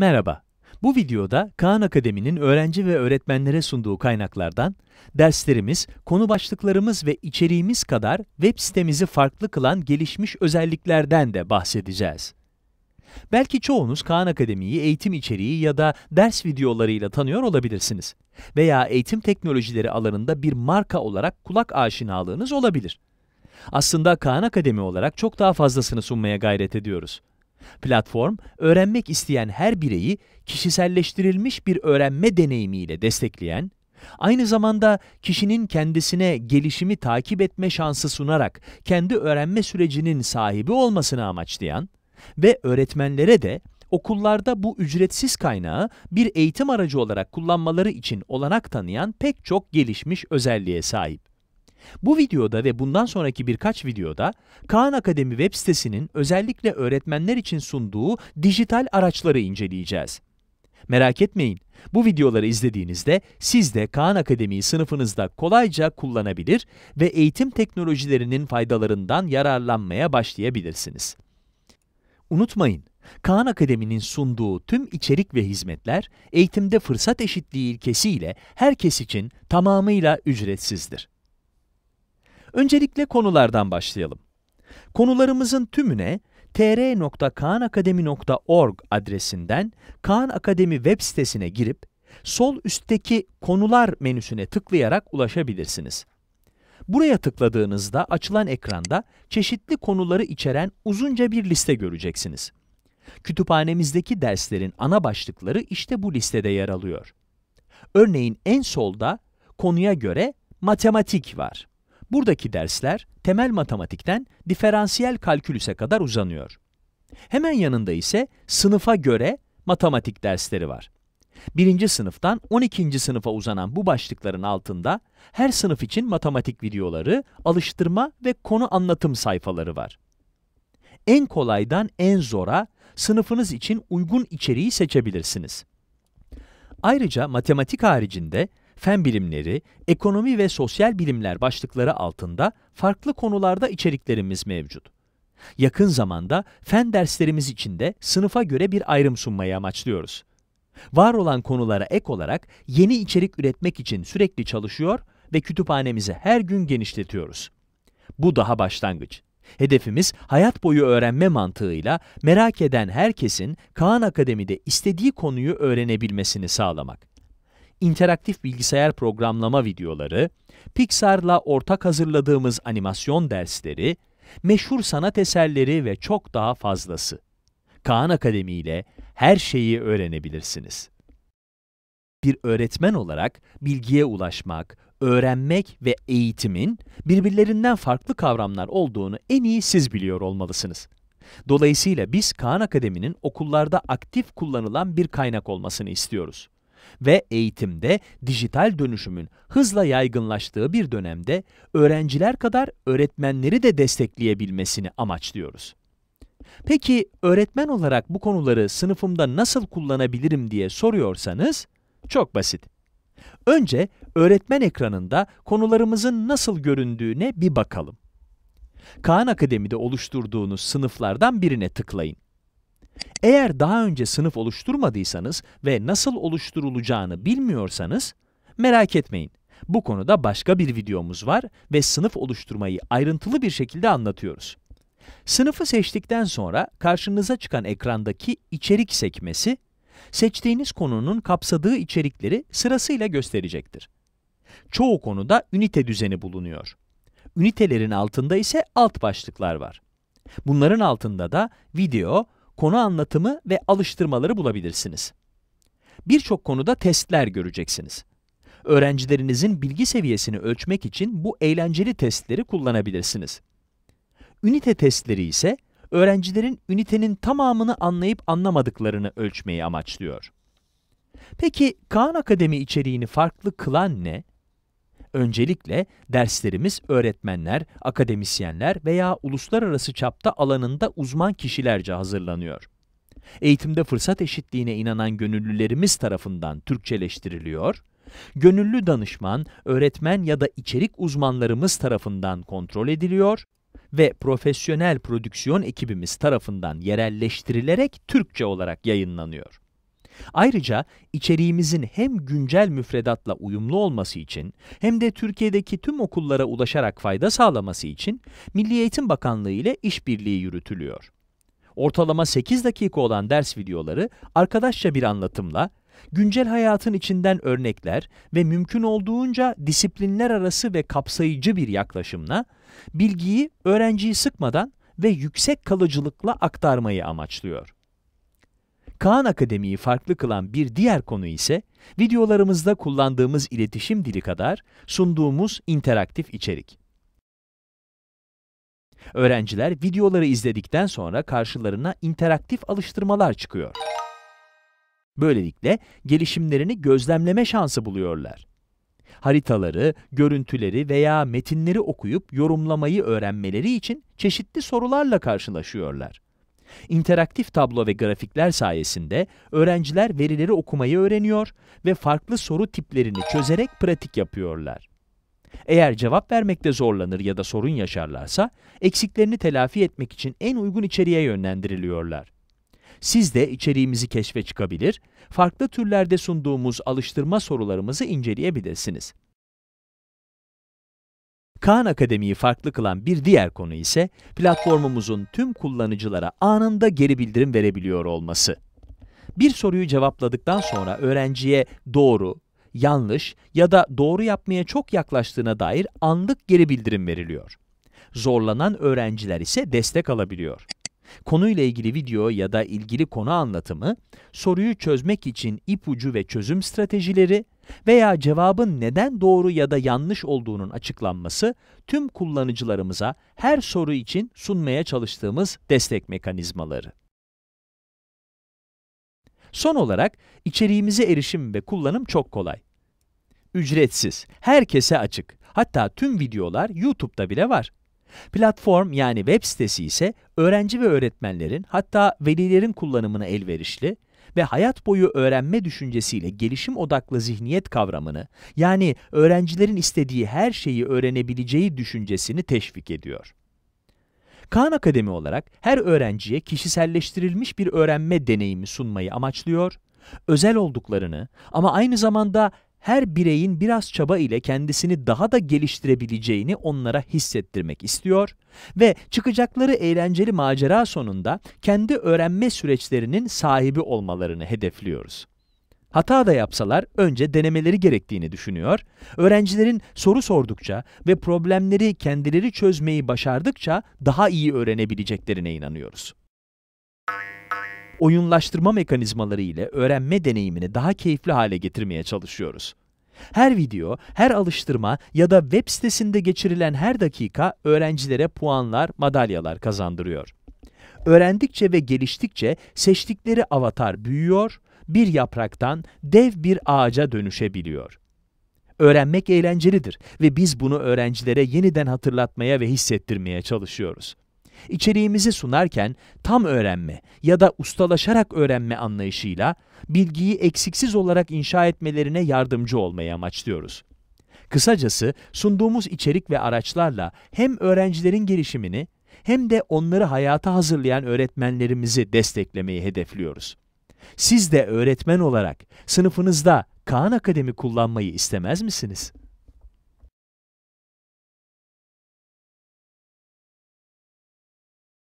Merhaba, bu videoda Kaan Akademi'nin öğrenci ve öğretmenlere sunduğu kaynaklardan derslerimiz, konu başlıklarımız ve içeriğimiz kadar web sitemizi farklı kılan gelişmiş özelliklerden de bahsedeceğiz. Belki çoğunuz Kaan Akademi'yi eğitim içeriği ya da ders videolarıyla tanıyor olabilirsiniz. Veya eğitim teknolojileri alanında bir marka olarak kulak aşinalığınız olabilir. Aslında Kaan Akademi olarak çok daha fazlasını sunmaya gayret ediyoruz. Platform, öğrenmek isteyen her bireyi kişiselleştirilmiş bir öğrenme deneyimiyle destekleyen, aynı zamanda kişinin kendisine gelişimi takip etme şansı sunarak kendi öğrenme sürecinin sahibi olmasını amaçlayan ve öğretmenlere de okullarda bu ücretsiz kaynağı bir eğitim aracı olarak kullanmaları için olanak tanıyan pek çok gelişmiş özelliğe sahip. Bu videoda ve bundan sonraki birkaç videoda Kaan Akademi web sitesinin özellikle öğretmenler için sunduğu dijital araçları inceleyeceğiz. Merak etmeyin, bu videoları izlediğinizde siz de Kaan Akademi'yi sınıfınızda kolayca kullanabilir ve eğitim teknolojilerinin faydalarından yararlanmaya başlayabilirsiniz. Unutmayın, Kaan Akademi'nin sunduğu tüm içerik ve hizmetler eğitimde fırsat eşitliği ilkesiyle herkes için tamamıyla ücretsizdir. Öncelikle konulardan başlayalım. Konularımızın tümüne tr.kaanakademi.org adresinden Kaan Akademi web sitesine girip sol üstteki konular menüsüne tıklayarak ulaşabilirsiniz. Buraya tıkladığınızda açılan ekranda çeşitli konuları içeren uzunca bir liste göreceksiniz. Kütüphanemizdeki derslerin ana başlıkları işte bu listede yer alıyor. Örneğin en solda konuya göre matematik var. Buradaki dersler temel matematikten diferansiyel kalkülüse kadar uzanıyor. Hemen yanında ise sınıfa göre matematik dersleri var. Birinci sınıftan 12. sınıfa uzanan bu başlıkların altında her sınıf için matematik videoları, alıştırma ve konu anlatım sayfaları var. En kolaydan en zora sınıfınız için uygun içeriği seçebilirsiniz. Ayrıca matematik haricinde fen bilimleri, ekonomi ve sosyal bilimler başlıkları altında farklı konularda içeriklerimiz mevcut. Yakın zamanda fen derslerimiz için de sınıfa göre bir ayrım sunmayı amaçlıyoruz. Var olan konulara ek olarak yeni içerik üretmek için sürekli çalışıyor ve kütüphanemizi her gün genişletiyoruz. Bu daha başlangıç. Hedefimiz hayat boyu öğrenme mantığıyla merak eden herkesin Kaan Akademi'de istediği konuyu öğrenebilmesini sağlamak interaktif bilgisayar programlama videoları, Pixar'la ortak hazırladığımız animasyon dersleri, meşhur sanat eserleri ve çok daha fazlası. Kaan Akademi ile her şeyi öğrenebilirsiniz. Bir öğretmen olarak bilgiye ulaşmak, öğrenmek ve eğitimin birbirlerinden farklı kavramlar olduğunu en iyi siz biliyor olmalısınız. Dolayısıyla biz Kaan Akademi'nin okullarda aktif kullanılan bir kaynak olmasını istiyoruz. Ve eğitimde dijital dönüşümün hızla yaygınlaştığı bir dönemde öğrenciler kadar öğretmenleri de destekleyebilmesini amaçlıyoruz. Peki öğretmen olarak bu konuları sınıfımda nasıl kullanabilirim diye soruyorsanız çok basit. Önce öğretmen ekranında konularımızın nasıl göründüğüne bir bakalım. Kaan Akademi'de oluşturduğunuz sınıflardan birine tıklayın. Eğer daha önce sınıf oluşturmadıysanız ve nasıl oluşturulacağını bilmiyorsanız merak etmeyin. Bu konuda başka bir videomuz var ve sınıf oluşturmayı ayrıntılı bir şekilde anlatıyoruz. Sınıfı seçtikten sonra karşınıza çıkan ekrandaki içerik sekmesi, seçtiğiniz konunun kapsadığı içerikleri sırasıyla gösterecektir. Çoğu konuda ünite düzeni bulunuyor. Ünitelerin altında ise alt başlıklar var. Bunların altında da video, konu anlatımı ve alıştırmaları bulabilirsiniz. Birçok konuda testler göreceksiniz. Öğrencilerinizin bilgi seviyesini ölçmek için bu eğlenceli testleri kullanabilirsiniz. Ünite testleri ise öğrencilerin ünitenin tamamını anlayıp anlamadıklarını ölçmeyi amaçlıyor. Peki Kaan Akademi içeriğini farklı kılan ne? Öncelikle derslerimiz öğretmenler, akademisyenler veya uluslararası çapta alanında uzman kişilerce hazırlanıyor. Eğitimde fırsat eşitliğine inanan gönüllülerimiz tarafından Türkçeleştiriliyor, gönüllü danışman, öğretmen ya da içerik uzmanlarımız tarafından kontrol ediliyor ve profesyonel prodüksiyon ekibimiz tarafından yerelleştirilerek Türkçe olarak yayınlanıyor. Ayrıca içeriğimizin hem güncel müfredatla uyumlu olması için hem de Türkiye'deki tüm okullara ulaşarak fayda sağlaması için Milli Eğitim Bakanlığı ile işbirliği yürütülüyor. Ortalama 8 dakika olan ders videoları arkadaşça bir anlatımla güncel hayatın içinden örnekler ve mümkün olduğunca disiplinler arası ve kapsayıcı bir yaklaşımla bilgiyi öğrenciyi sıkmadan ve yüksek kalıcılıkla aktarmayı amaçlıyor. Kaan Akademi'yi farklı kılan bir diğer konu ise videolarımızda kullandığımız iletişim dili kadar sunduğumuz interaktif içerik. Öğrenciler videoları izledikten sonra karşılarına interaktif alıştırmalar çıkıyor. Böylelikle gelişimlerini gözlemleme şansı buluyorlar. Haritaları, görüntüleri veya metinleri okuyup yorumlamayı öğrenmeleri için çeşitli sorularla karşılaşıyorlar interaktif tablo ve grafikler sayesinde öğrenciler verileri okumayı öğreniyor ve farklı soru tiplerini çözerek pratik yapıyorlar. Eğer cevap vermekte zorlanır ya da sorun yaşarlarsa, eksiklerini telafi etmek için en uygun içeriğe yönlendiriliyorlar. Siz de içeriğimizi keşfe çıkabilir, farklı türlerde sunduğumuz alıştırma sorularımızı inceleyebilirsiniz. Kaan Akademi'yi farklı kılan bir diğer konu ise platformumuzun tüm kullanıcılara anında geri bildirim verebiliyor olması. Bir soruyu cevapladıktan sonra öğrenciye doğru, yanlış ya da doğru yapmaya çok yaklaştığına dair anlık geri bildirim veriliyor. Zorlanan öğrenciler ise destek alabiliyor. Konuyla ilgili video ya da ilgili konu anlatımı, soruyu çözmek için ipucu ve çözüm stratejileri veya cevabın neden doğru ya da yanlış olduğunun açıklanması tüm kullanıcılarımıza her soru için sunmaya çalıştığımız destek mekanizmaları. Son olarak içeriğimize erişim ve kullanım çok kolay. Ücretsiz, herkese açık. Hatta tüm videolar YouTube'da bile var. Platform yani web sitesi ise öğrenci ve öğretmenlerin hatta velilerin kullanımına elverişli ve hayat boyu öğrenme düşüncesiyle gelişim odaklı zihniyet kavramını yani öğrencilerin istediği her şeyi öğrenebileceği düşüncesini teşvik ediyor. Khan Akademi olarak her öğrenciye kişiselleştirilmiş bir öğrenme deneyimi sunmayı amaçlıyor, özel olduklarını ama aynı zamanda her bireyin biraz çaba ile kendisini daha da geliştirebileceğini onlara hissettirmek istiyor ve çıkacakları eğlenceli macera sonunda kendi öğrenme süreçlerinin sahibi olmalarını hedefliyoruz. Hata da yapsalar önce denemeleri gerektiğini düşünüyor, öğrencilerin soru sordukça ve problemleri kendileri çözmeyi başardıkça daha iyi öğrenebileceklerine inanıyoruz oyunlaştırma mekanizmaları ile öğrenme deneyimini daha keyifli hale getirmeye çalışıyoruz. Her video, her alıştırma ya da web sitesinde geçirilen her dakika öğrencilere puanlar, madalyalar kazandırıyor. Öğrendikçe ve geliştikçe seçtikleri avatar büyüyor, bir yapraktan dev bir ağaca dönüşebiliyor. Öğrenmek eğlencelidir ve biz bunu öğrencilere yeniden hatırlatmaya ve hissettirmeye çalışıyoruz içeriğimizi sunarken tam öğrenme ya da ustalaşarak öğrenme anlayışıyla bilgiyi eksiksiz olarak inşa etmelerine yardımcı olmayı amaçlıyoruz. Kısacası sunduğumuz içerik ve araçlarla hem öğrencilerin gelişimini hem de onları hayata hazırlayan öğretmenlerimizi desteklemeyi hedefliyoruz. Siz de öğretmen olarak sınıfınızda Kaan Akademi kullanmayı istemez misiniz?